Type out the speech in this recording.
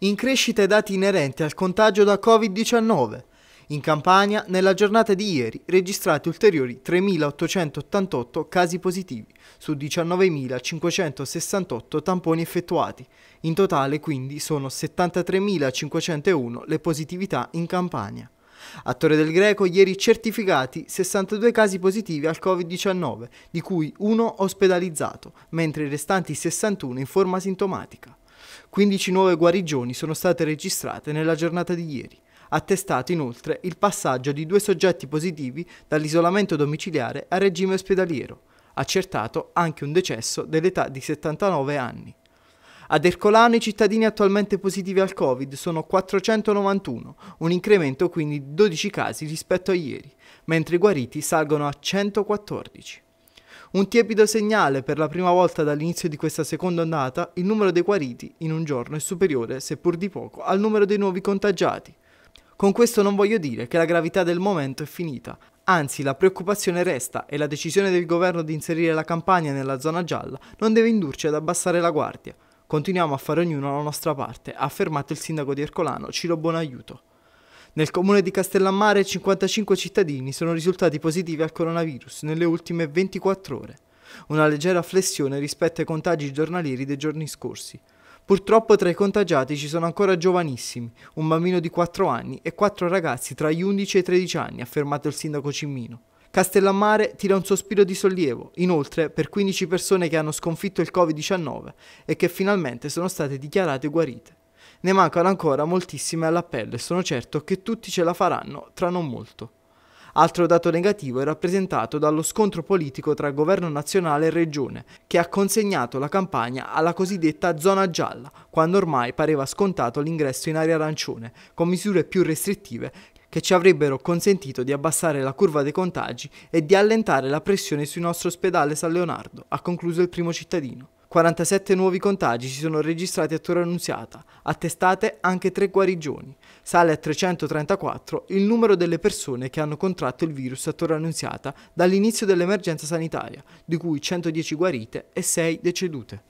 In crescita i dati inerenti al contagio da Covid-19. In Campania, nella giornata di ieri, registrati ulteriori 3.888 casi positivi su 19.568 tamponi effettuati. In totale quindi sono 73.501 le positività in Campania. A Torre del Greco ieri certificati 62 casi positivi al Covid-19, di cui uno ospedalizzato, mentre i restanti 61 in forma sintomatica. 15 nuove guarigioni sono state registrate nella giornata di ieri. Attestato inoltre il passaggio di due soggetti positivi dall'isolamento domiciliare al regime ospedaliero. Accertato anche un decesso dell'età di 79 anni. Ad Ercolano i cittadini attualmente positivi al Covid sono 491, un incremento quindi di 12 casi rispetto a ieri, mentre i guariti salgono a 114. Un tiepido segnale, per la prima volta dall'inizio di questa seconda ondata, il numero dei guariti in un giorno è superiore, seppur di poco, al numero dei nuovi contagiati. Con questo non voglio dire che la gravità del momento è finita, anzi la preoccupazione resta e la decisione del governo di inserire la campagna nella zona gialla non deve indurci ad abbassare la guardia. Continuiamo a fare ognuno la nostra parte, ha affermato il sindaco di Ercolano Ciro Bonaiuto. Nel comune di Castellammare 55 cittadini sono risultati positivi al coronavirus nelle ultime 24 ore, una leggera flessione rispetto ai contagi giornalieri dei giorni scorsi. Purtroppo tra i contagiati ci sono ancora giovanissimi, un bambino di 4 anni e 4 ragazzi tra gli 11 e i 13 anni, ha affermato il sindaco Cimmino. Castellammare tira un sospiro di sollievo, inoltre per 15 persone che hanno sconfitto il Covid-19 e che finalmente sono state dichiarate guarite. Ne mancano ancora moltissime all'appello e sono certo che tutti ce la faranno tra non molto. Altro dato negativo è rappresentato dallo scontro politico tra governo nazionale e regione, che ha consegnato la campagna alla cosiddetta zona gialla, quando ormai pareva scontato l'ingresso in area arancione, con misure più restrittive che ci avrebbero consentito di abbassare la curva dei contagi e di allentare la pressione sui nostri ospedali San Leonardo, ha concluso il primo cittadino. 47 nuovi contagi si sono registrati a Torre Annunziata, attestate anche tre guarigioni. Sale a 334 il numero delle persone che hanno contratto il virus a Torre Annunziata dall'inizio dell'emergenza sanitaria, di cui 110 guarite e 6 decedute.